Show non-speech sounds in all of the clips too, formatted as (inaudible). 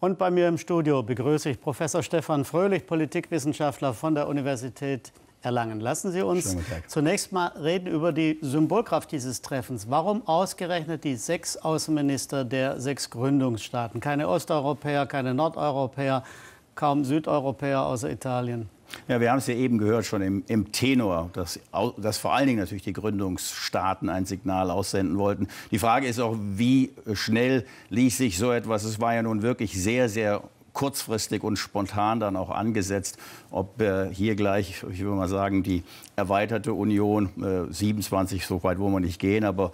Und bei mir im Studio begrüße ich Professor Stefan Fröhlich, Politikwissenschaftler von der Universität Erlangen. Lassen Sie uns zunächst mal reden über die Symbolkraft dieses Treffens. Warum ausgerechnet die sechs Außenminister der sechs Gründungsstaaten? Keine Osteuropäer, keine Nordeuropäer, kaum Südeuropäer außer Italien. Ja, wir haben es ja eben gehört schon im, im Tenor, dass, dass, vor allen Dingen natürlich die Gründungsstaaten ein Signal aussenden wollten. Die Frage ist auch, wie schnell ließ sich so etwas, es war ja nun wirklich sehr, sehr kurzfristig und spontan dann auch angesetzt, ob äh, hier gleich, ich würde mal sagen, die erweiterte Union, äh, 27, so weit wollen wir nicht gehen, aber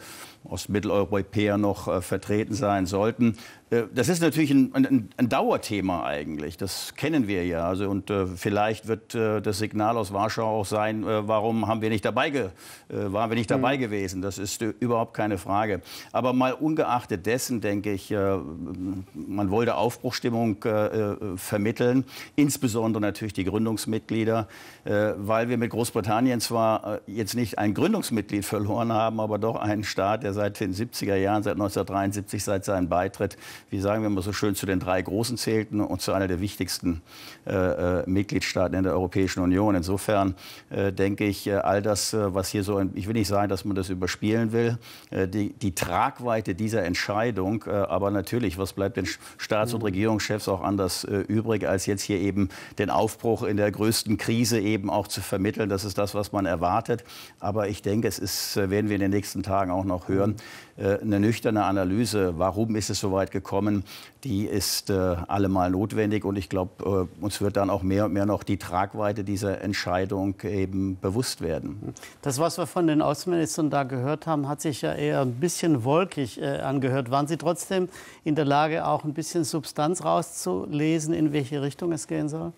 Ostmitteleuropäer noch äh, vertreten sein sollten. Äh, das ist natürlich ein, ein, ein, Dauerthema eigentlich, das kennen wir ja. Also, und äh, vielleicht wird äh, das Signal aus Warschau auch sein, warum haben wir nicht dabei ge waren wir nicht dabei mhm. gewesen, das ist überhaupt keine Frage. Aber mal ungeachtet dessen, denke ich, man wollte Aufbruchstimmung äh, äh, äh, vermitteln, insbesondere natürlich die Gründungsmitglieder, äh, weil wir mit Großbritannien zwar äh, jetzt nicht ein Gründungsmitglied verloren haben, aber doch einen Staat, der seit den 70er Jahren, seit 1973, seit seinem Beitritt, wie sagen wir mal so schön, zu den drei Großen zählten und zu einer der wichtigsten äh, Mitgliedstaaten in der Europäischen Union. Insofern denke ich, all das, was hier so, ich will nicht sagen, dass man das überspielen will, die, die Tragweite dieser Entscheidung, aber natürlich, was bleibt den Staats- und mhm. Regierungschefs auch an anders äh, übrig, als jetzt hier eben den Aufbruch in der größten Krise eben auch zu vermitteln. Das ist das, was man erwartet. Aber ich denke, es ist, äh, werden wir in den nächsten Tagen auch noch hören, äh, eine nüchterne Analyse, warum ist es so weit gekommen, die ist äh, allemal notwendig. Und ich glaube, äh, uns wird dann auch mehr und mehr noch die Tragweite dieser Entscheidung eben bewusst werden. Das, was wir von den Außenministern da gehört haben, hat sich ja eher ein bisschen wolkig äh, angehört. Waren Sie trotzdem in der Lage, auch ein bisschen Substanz rauszuholen? lesen, in welche Richtung es gehen soll?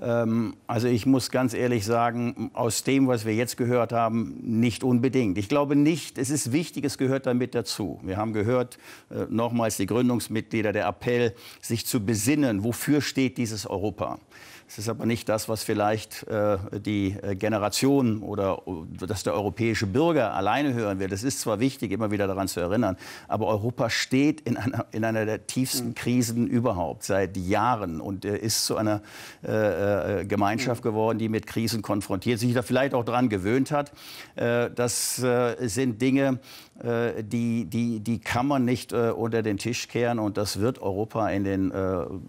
Ähm, also ich muss ganz ehrlich sagen, aus dem, was wir jetzt gehört haben, nicht unbedingt. Ich glaube nicht, es ist wichtig, es gehört damit dazu. Wir haben gehört, äh, nochmals die Gründungsmitglieder, der Appell, sich zu besinnen, wofür steht dieses Europa. Es ist aber nicht das, was vielleicht äh, die äh, Generation oder dass der europäische Bürger alleine hören wird. Es ist zwar wichtig, immer wieder daran zu erinnern, aber Europa steht in einer, in einer der tiefsten mhm. Krisen überhaupt seit Jahren und ist zu einer äh, äh, äh, Gemeinschaft mhm. geworden, die mit Krisen konfrontiert, sich da vielleicht auch daran gewöhnt hat. Äh, das äh, sind Dinge, äh, die, die, die kann man nicht äh, unter den Tisch kehren und das wird Europa in den,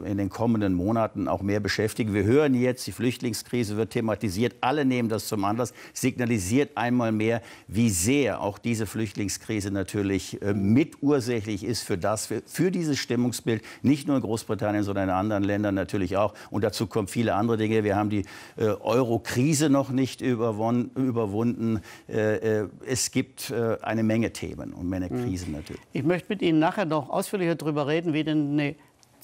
in den kommenden Monaten auch mehr beschäftigen. Wir hören jetzt, die Flüchtlingskrise wird thematisiert, alle nehmen das zum Anlass, signalisiert einmal mehr, wie sehr auch diese Flüchtlingskrise natürlich mitursächlich ist für das, für, für dieses Stimmungsbild, nicht nur in Großbritannien, sondern in anderen Ländern natürlich auch. Und dazu kommen viele andere andere Dinge. Wir haben die äh, Euro-Krise noch nicht überwunden. Äh, äh, es gibt äh, eine Menge Themen und Menge mhm. Krisen natürlich. Ich möchte mit Ihnen nachher noch ausführlicher darüber reden, wie denn eine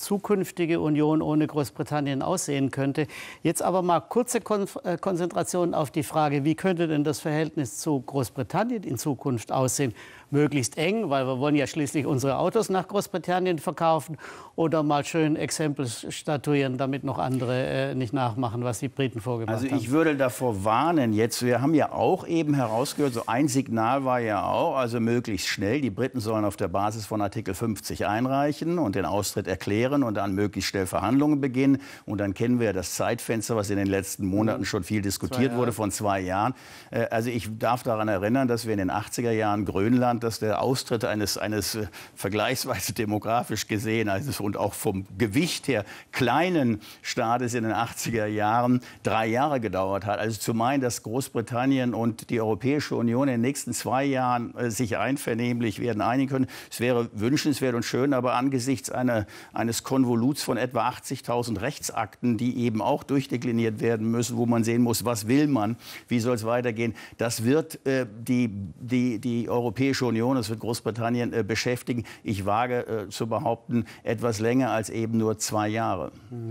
zukünftige Union ohne Großbritannien aussehen könnte. Jetzt aber mal kurze Kon äh, Konzentration auf die Frage, wie könnte denn das Verhältnis zu Großbritannien in Zukunft aussehen? Möglichst eng, weil wir wollen ja schließlich unsere Autos nach Großbritannien verkaufen oder mal schön Exempel statuieren, damit noch andere äh, nicht nachmachen, was die Briten vorgemacht haben. Also ich haben. würde davor warnen jetzt, wir haben ja auch eben herausgehört, so ein Signal war ja auch, also möglichst schnell, die Briten sollen auf der Basis von Artikel 50 einreichen und den Austritt erklären klären und dann möglichst schnell Verhandlungen beginnen. Und dann kennen wir ja das Zeitfenster, was in den letzten Monaten mhm. schon viel diskutiert wurde, von zwei Jahren. Äh, also ich darf daran erinnern, dass wir in den 80er Jahren Grönland, dass der Austritt eines, eines äh, vergleichsweise (laughs) demografisch gesehen also und auch vom Gewicht her kleinen Staates in den 80er Jahren drei Jahre gedauert hat. Also zu meinen, dass Großbritannien und die Europäische Union in den nächsten zwei Jahren äh, sich einvernehmlich werden einigen können, es wäre wünschenswert und schön, aber angesichts einer, eines eines Konvoluts von etwa 80.000 Rechtsakten, die eben auch durchdekliniert werden müssen, wo man sehen muss, was will man, wie soll es weitergehen. Das wird äh, die, die, die Europäische Union, das wird Großbritannien äh, beschäftigen. Ich wage äh, zu behaupten, etwas länger als eben nur zwei Jahre.